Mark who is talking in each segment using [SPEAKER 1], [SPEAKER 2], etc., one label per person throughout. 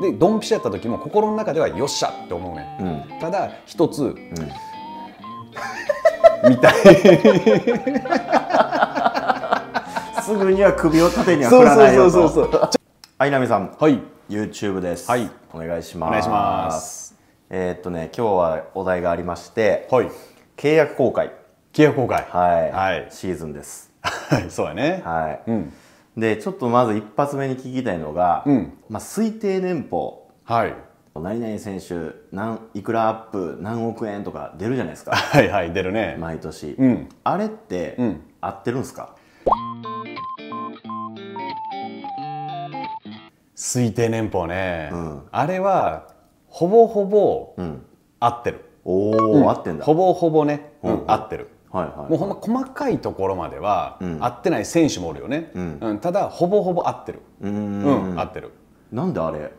[SPEAKER 1] でドンピシャやった時も心の中ではよっしゃって思うね、うん、ただ一つ、うん、み たい
[SPEAKER 2] すぐには首を縦には振らないよそうそうそうそう相波さんはい YouTube ですはいお願いしますお願いしますえー、っとね今日はお題がありましてはい契約公開契約公開はい、はい、シーズンです はいそうやねはい、うんでちょっとまず一発目に聞きたいのが、うん、まあ、推定年俸、はい、何々選手何いくらアップ何億円とか出るじゃないですかはいはい出るね毎年、うん、あれって、うん、合ってるんですか
[SPEAKER 1] 推定年俸ね、うん、あれはほぼほぼうん、合ってる、おお、合ってんだほぼほぼね、うん合ってるはいはい、もうほんま細かいところまでは、合ってない選手もおるよね、うん、うん、ただほぼほぼ合ってるうん、合ってるなんであれ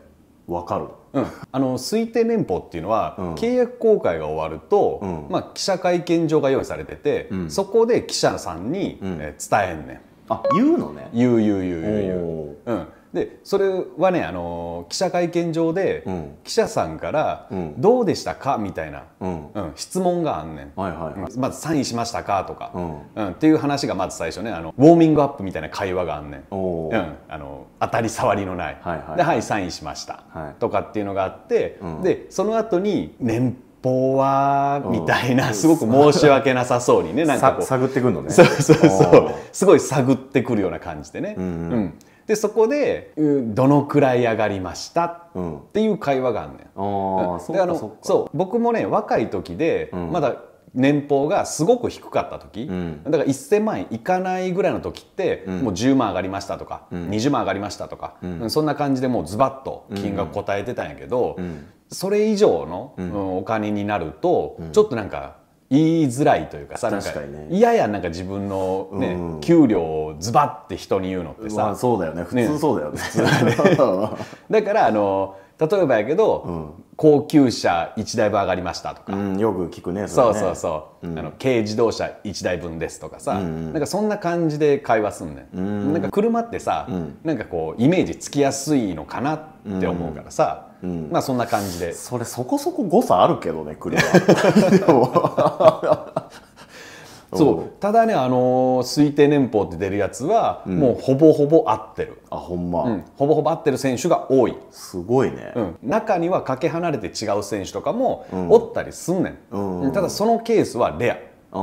[SPEAKER 1] わかる、うん、あの推定年俸っていうのは、うん、契約更改が終わると、うん、まあ、記者会見場が用意されてて、そこで記者さんに、えー、伝えんねんあ言うのね言う言う言う言う言う、うんでそれはねあの記者会見場で、うん、記者さんから、どうでしたか?」みたいな、うん質問があんねん、はいはいはい、まず「サインしましたか?」とか、うんっていう話がまず最初ねあのウォーミングアップみたいな会話があんねん、うん、あの当たり障りのない「はいはい、ではいサインしました、はい」とかっていうのがあって、でその後に年俸はみたいな、すごく申し訳なさそうにねなんかこう探ってくるのねそうそうそうすごい探ってくるような感じでね、うんでそこでどのくらい上がりましたっていう会話があんねん。あそうそう僕もね若い時で、まだ年俸がすごく低かった時、うん、だから1,000万円いかないぐらいの時って、うん、もう10万上がりましたとか、うん、20万上がりましたとか、うん、そんな感じでもうズバッと金額答えてたんやけど、それ以上のお金になると、ちょっとなんか言いづらいというかさなんか嫌、いやなんか自分のね、うん、給料をズバッて人に言うのってさ、そうだよね普通そうだよね、ね、だからあの例えばやけど、うん、高級車1台分上がりましたとか、うん、よく聞くねそねそうそうそう、うん、あの軽自動車1台分ですとかさ、うん、なんかそんな感じで会話すんね、んなんか車ってさ、うん、なんかこうイメージつきやすいのかなって思うからさ、うん、まあそんな感じでそれそこそこ誤差あるけどね車 でもそうただねあの推定年俸って出るやつは、うん、もうほぼほぼ合ってるあほんま、うん、ほぼほぼ合ってる選手が多いすごいね、うん、中にはかけ離れて違う選手とかもおったりすんねん、ただそのケースはレア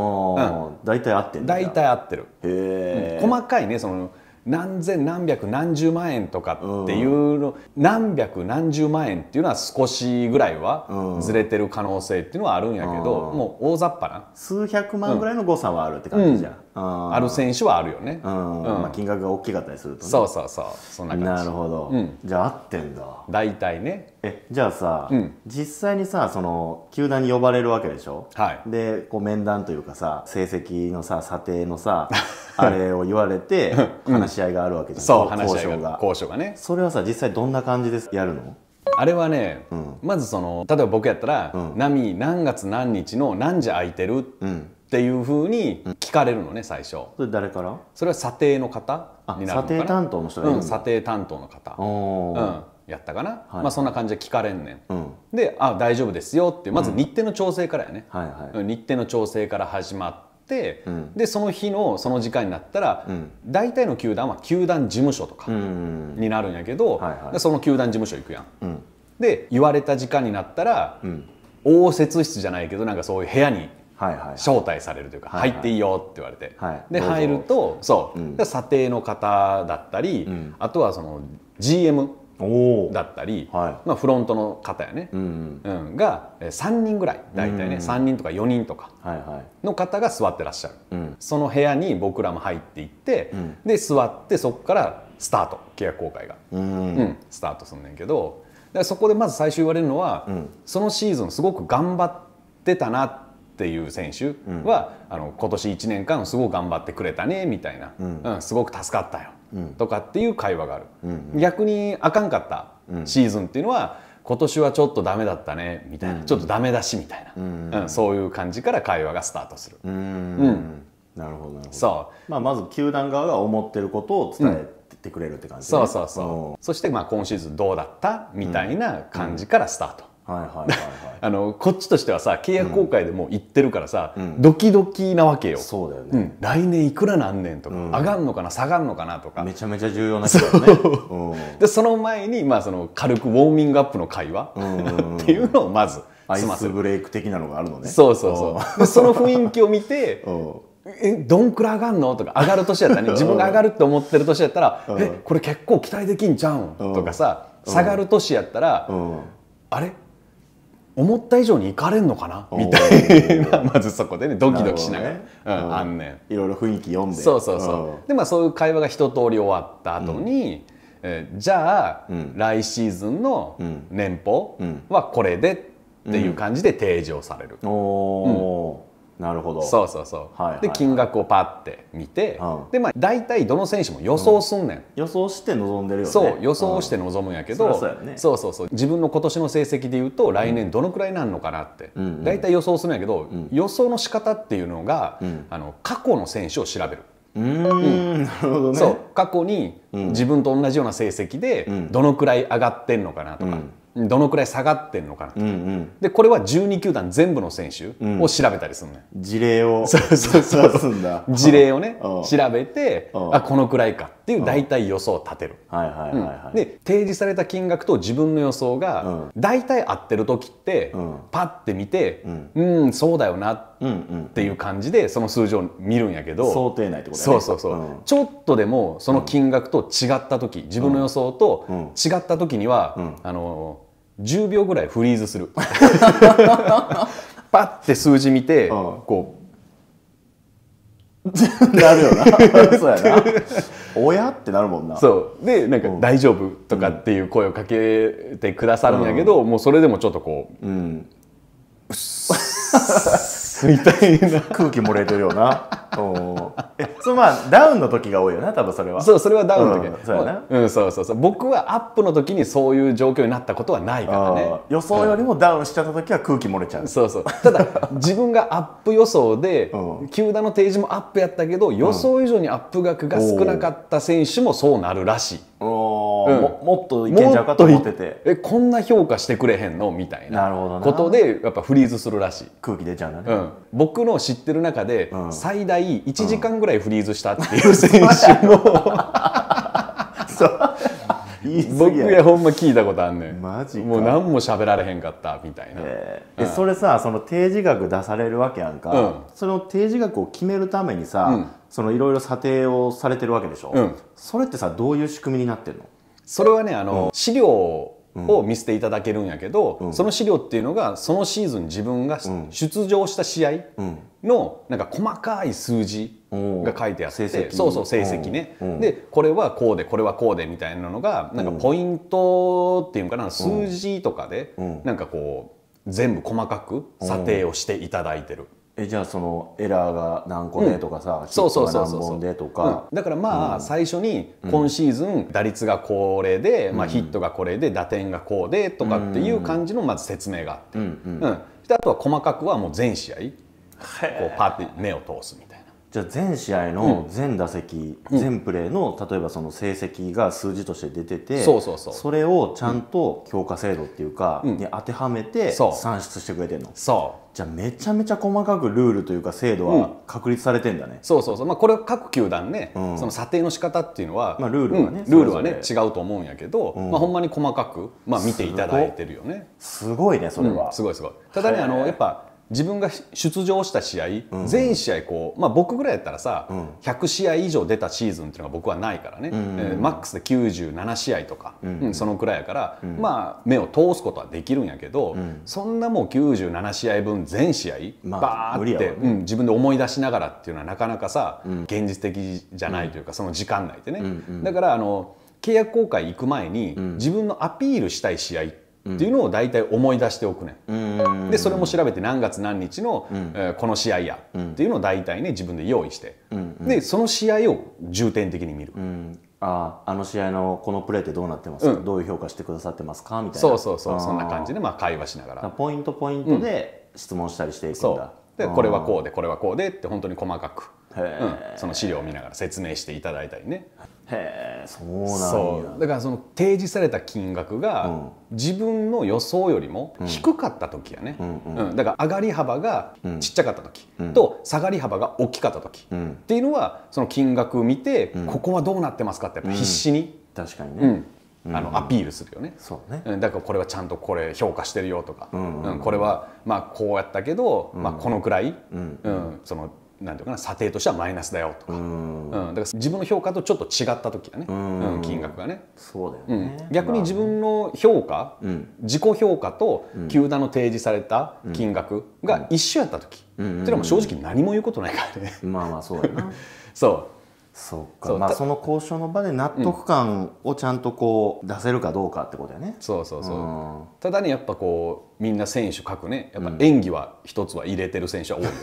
[SPEAKER 1] 大体、うん、合ってる大体合ってる、細かいねその何千何百何十万円とかっていうの、うん、何百何十万円っていうのは少しぐらいはずれてる可能性っていうのはあるんやけど、うん、もう大雑把な数百万ぐらいの誤差はあるって感じじゃん、ある選手はあるよね、うんまあ、金
[SPEAKER 2] 額が大きかったりするとねそう
[SPEAKER 1] そうそうそんな感じな
[SPEAKER 2] るほど、うん、じゃあ合ってんだ大体ねえじゃあさ、うん、実際にさその球団に呼ばれるわけでしょ、はい、でこう面談というかさ成績のさ査定のさ あれを言われて話し合
[SPEAKER 1] いがあるわけじゃん、そう交渉が交渉がねそれはさ実際どんな感じでやるのあれはね、まずその例えば僕やったら「波、何月何日の何時空いてる?」うんっていうふうに聞かれるのね最初それ誰からそれは査定の方になるのかな査定担当の人うん、査定担当の
[SPEAKER 2] 方、う
[SPEAKER 1] ん、やったかな、はい、まあ、そんな感じで聞かれんねん、うん、で「あ大丈夫ですよ」ってまず日程の調整からやね、はいはい、日程の調整から始まってうん、でその日のその時間になったら、うん、大体の球団は球団事務所とかになるんやけど、はいはい、その球団事務所行くやん。うん、で言われた時間になったら、応接室じゃないけどなんかそういう部屋に招待されるというか、入っていいよって言われて、で入るとそう、査定の方だったり、あとはその GM だったり、まあ、フロントの方やね、うんが3人ぐらい大体ね、3人とか4人とかの方が座ってらっしゃる、その部屋に僕らも入っていって、で座ってそこからスタート契約公開が、うんスタートすんねんけどそこでまず最初言われるのは、そのシーズンすごく頑張ってたなってっていう選手は、うん、あの今年1年間すごく頑張ってくれたねみたいな、うん、すごく助かったよ、とかっていう会話がある、逆にあかんかったシーズンっていうのは、今年はちょっとダメだったねみたいな、ちょっとダメだしみたいな、うんそういう感じから会話がスタートする。うんなるほどなるほどそうまあ、まず球団側が思ってることを伝えてくれるって感じ、ね、そうそうそう、そしてまあ今シーズンどうだったみたいな感じからスタート、あのこっちとしてはさ契約更改でも行ってるからさ、うん、ドキドキなわけよそうだよね、うん、来年いくらなんねんとか、うん、上がんのかな下がんのかなとかめちゃめちゃ重要な人だねそ, でその前に、まあ、その軽くウォーミングアップの会話っていうのをまずアイスブレイク的なのがあるのねそうそうそうでその雰囲気を見てえどんくらい上がるのとか上がる年やったらね自分が上がるって思ってる年やったら「えこれ結構期待できんじゃん」とかさ下がる年やったら「あれ思った以上に行かれんのかなみたいな まずそこでねドキドキしながら、ねうん、あんねんいろいろ雰囲気読んでそうそうそう、でまあそういう会話が一通り終わった後に、うんえー、じゃあ、うん、来シーズンの年俸はこれでっていう感じで提示をされる、うん、なるほどそうそうそう、はいはいはい、で金額をパッて見て、うん、でまあ大体どの選手も予想すんねん、うん、予想して望んでるよねそう予想して望むんやけど、うんそそね、そうそうそう自分の今年の成績でいうと来年どのくらいなんのかなって、うん大体予想するんやけど、予想の仕方っていうのが、あの過去の選手を調べるうん、なるほどね過去に自分と同じような成績でどのくらい上がってんのかなとか、どのくらい下がってんのかな、うんうん、でこれは12球団全部の選手を調べたりするね、うん、事例をそうそうそう事例をね調べてあこのくらいかっていう大体予想を立てるで提示された金額と自分の予想が大体合ってる時って、うん、パッて見てうんそうだよなっていう感じでその数字を見るんやけど想定内ってことだねそうそうそう、うん、ちょっとでもその金額と違った時自分の予想と違った時には、あの10秒ぐらいフリーズする パッて数字見て、うん、こう なるよな そうやな親ってなるもんなそうでなんか「大丈夫?」とかっていう声をかけてくださるんやけど、うん、もうそれでもちょっとこ
[SPEAKER 2] う、うん、うっ
[SPEAKER 1] みたいな空気漏れてるよなそまあダウンの時が多いよな多分それはそうそれはダウンの時、うん、そうやな、うん、そうそうそう僕はアップの時にそういう状況になったことはないからね予想よりもダウンしちゃった時は空気漏れちゃう、うん、そうそうただ自分がアップ予想で、球団の提示もアップやったけど予想以上にアップ額が少なかった選手もそうなるらしい、うん、ももっといけんじゃうかと思っててえこんな評価してくれへんのみたいなことでやっぱフリーズするらしい空気出ちゃうんだね、僕の知ってる中で最大1時間ぐらいフリーズしたっていう選手も、僕やほんま聞いたことあんねんマ
[SPEAKER 2] ジもう何も喋られへん
[SPEAKER 1] かったみたいな、えーうん、そ
[SPEAKER 2] れさその提示額出されるわけやんか、うん、その提示額を決めるためにさ、うん、そのいろいろ査定をされてるわけで
[SPEAKER 1] しょ、うん、それってさどういう仕組みになってるのそれはねあの、資料を見せていただけるんやけど、うん、その資料っていうのがそのシーズン自分が出場した試合のなんか細かい数字が書いてあって、うん、そうそう成績ね、うん、でこれはこうでこれはこうでみたいなのがなんかポイントっていうかな数字とかでなんかこう全部細かく査定をしていただいてる。えじゃあそのエラーが何個でとかさ、うん、そうそうそうそうでとか、うん、だからまあ最初に今シーズン打率がこれで、うん、まあ、ヒットがこれで打点がこうでとかっていう感じのまず説明があって、うんであとは細かくはもう全試合こうパーティー目を通すみたいな。じゃあ全試合の全打席、うん、全プ
[SPEAKER 2] レーの例えばその成績が数字として出てて、そうそうそうそれをちゃんと強化制度っていうか、うん、に当てはめて算出してくれてるのそうじゃあめちゃめちゃ細か
[SPEAKER 1] くルールというか制度は確立されてんだね、うん、そうそうそうまあこれ各球団ね、その査定の仕方っていうのは、まあ、ルールはね、ルールはね違うと思うんやけど、まあ、ほんまに細かく、まあ、見ていただいてるよねすごいねそれは、すごいすごいただねあのやっぱ自分が出場した試合、うん、全試合こう、まあ、僕ぐらいやったらさ、うん、100試合以上出たシーズンっていうのが僕はないからね、うんえー、マックスで97試合とか、うんうん、そのくらいやから、うん、まあ、目を通すことはできるんやけど、そんなもう97試合分全試合、バーって、ね、自分で思い出しながらっていうのはなかなかさ、現実的じゃないというか、その時間内でね。だからあの契約更改行く前に、自分のアピールしたい試合ってっていうのを大体思い出しておくね、ん、でそれも調べて何月何日の、えこの試合やっていうのを大体ね自分で用意して、でその試合を重点的に見る、あああの試合のこのプレーってどうなってますか、うん、どういう評価してくださってますかみたいなそうそうそうそんな感じでまあ会話しながらポイントポイントで質問したりしていくんだ、うん、でこれはこうでこれはこうでって本当に細かく、うん、その資料を見ながら説明していただいたりねへえそうなんだからその提示された金額が自分の予想よりも低かった時やね、うんうんうん、だから上がり幅がちっちゃかった時と下がり幅が大きかった時っていうのはその金額見てここはどうなってますかってっ必死に確かにねあのアピールするよね,、そうねだからこれはちゃんとこれ評価してるよとか、うんこれはまあこうやったけど、まあ、このくらい、うんそのなんていうかな査定としてはマイナスだよとか、うん、だから自分の評価とちょっと違った時だね、うん、金額がねそうだよね、うん、逆に自分の評価、まあ、自己評価と球団の提示された金額が一緒やった時、うん、っていうのは正直何も言うことないからね、まあまあそうやな そうそうかまあその交渉の場で納得感をちゃんとこう出せるかどうかってことやね、そうそうそう、うん、ただねやっぱこうみんな選手書くねやっぱ演技は一つは入れてる選手は多いよね、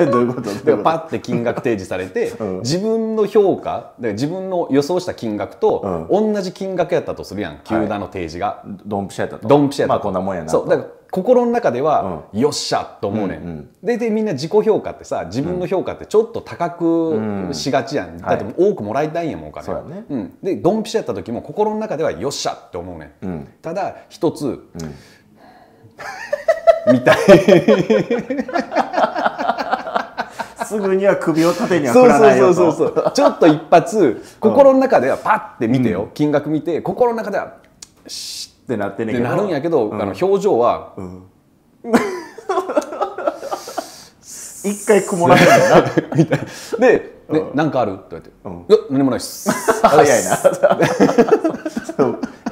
[SPEAKER 1] うん、どういうことでパッて金額提示されて、うん、自分の評価で自分の予想した金額と同じ金額やったとするやん、球団の提示が、はい、ドンピシャやったとドンピシャやったまあこんなもんやなそうだから心の中では、よっしゃと思うね、うんうん、ででみんな自己評価ってさ自分の評価ってちょっと高くしがちやん、うん、だって多くもらいたいんやもんお金、はいねうん、でドンピシャやった時も心の中ではよっしゃって思うね、うん、ただ一つ、うん、み たい
[SPEAKER 2] すぐには首を縦には振らないよそうそうそ
[SPEAKER 1] うそうちょっと一発心の中ではパッて見てよ、金額見て心の中では「しってなってねけどなるんやけど、うん、あの表情は、うん、一回曇らへんねな みたいなで「ね、なんかある?」って言われて「うん、何もないっす」早いな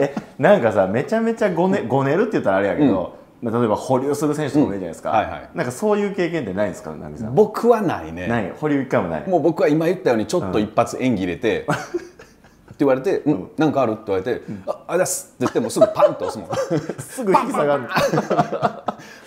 [SPEAKER 2] えなんかさめちゃめちゃごねごねるって言ったらあれやけど、例えば保留する選手とかもいるじゃないですか、うんはいはい、なんかそういう経験ってないんですか
[SPEAKER 1] 僕はないねない保留一回もないもう僕は今言ったようにちょっと一発演技入れて、言われて「うん、なんかある?」って言われて「ああだす」って言ってもすぐパンと押すもん
[SPEAKER 2] すぐ引き下がる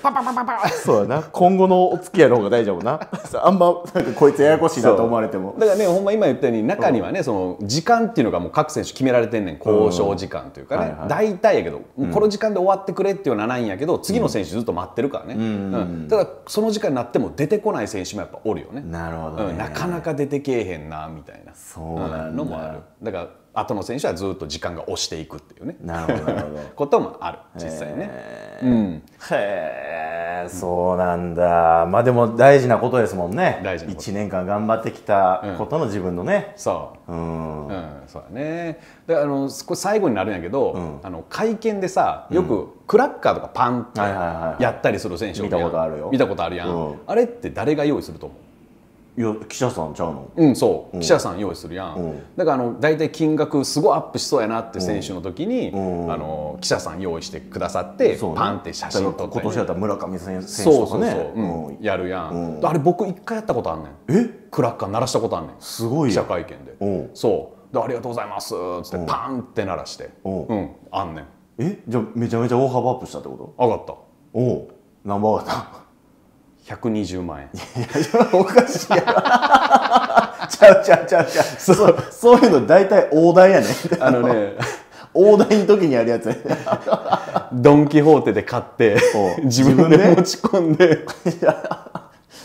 [SPEAKER 2] パパパパパ
[SPEAKER 1] そうやな今後のお付き合いの方が大丈夫な あんまなんかこいつややこしいなと思われてもだからねほんま今言ったように中にはね、うん、その時間っていうのがもう各選手決められてんねん交渉時間というかね、うんはいはい、大体やけど、うん、この時間で終わってくれっていうのはないんやけど次の選手ずっと待ってるからね、ただその時間になっても出てこない選手もやっぱおるよねなるほど、ね、なかなか出てけえへんなみたいなそうなのもあるだから後の選手はずっと時間が押していくっていうねなるほど こともある実際ね。へえ、うん、へそうなんだまあでも
[SPEAKER 2] 大事なことですもんね大事な1年間頑張ってきたことの自分のね、うん、そううん、
[SPEAKER 1] うん、そうだねであの最後になるんやけど、うん、あの会見でさよくクラッカーとかパンってやったりする選手、は見たことあるよ見たことあるやん、あれって誰が用意すると思う記者さんちゃうのうんそう、記者さん用意するやん、うん、だからあの大体金額すごいアップしそうやなって選手の時に、うん、あの記者さん用意してくださって、うパンって写真撮って、今年やったら村上選手とかねそうそうやるやん、あれ僕一回やったことあんねんえクラッカー鳴らしたことあんねんすごい記者会見でそうでありがとうございますっつってパンって鳴らしてうんあんねん
[SPEAKER 2] えじゃあめちゃめちゃ大幅アップしたってこと上がったおお何倍上がった120万円 おかしいやろちゃうちゃうちゃうちゃうそうそういうの大体大台やねあのね 大台の時にやるやつ、ね、
[SPEAKER 1] ドン・キホーテで買って自分で持ち込んで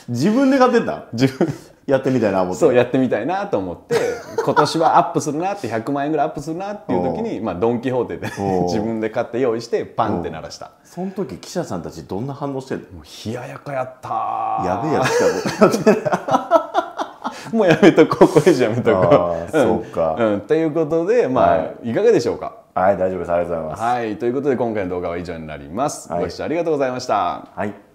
[SPEAKER 1] 自分で買ってた自分やってみたいな思ってそうやってみたいなと思って今年はアップするなって100万円ぐらいアップするなっていう時にまあドン・キホーテで自分で買って用意してパンって鳴らした
[SPEAKER 2] その時記者さんたちどんな反応してんのもう冷ややかやったやべえやつだ
[SPEAKER 1] ももうやめとこうこれじゃやめとこう、そうか、うん、ということでまあ、はい、いかがでしょうかはい大丈夫ですありがとうございますはいということで今回の動画は以上になります、はい、ご視聴ありがとうございましたはい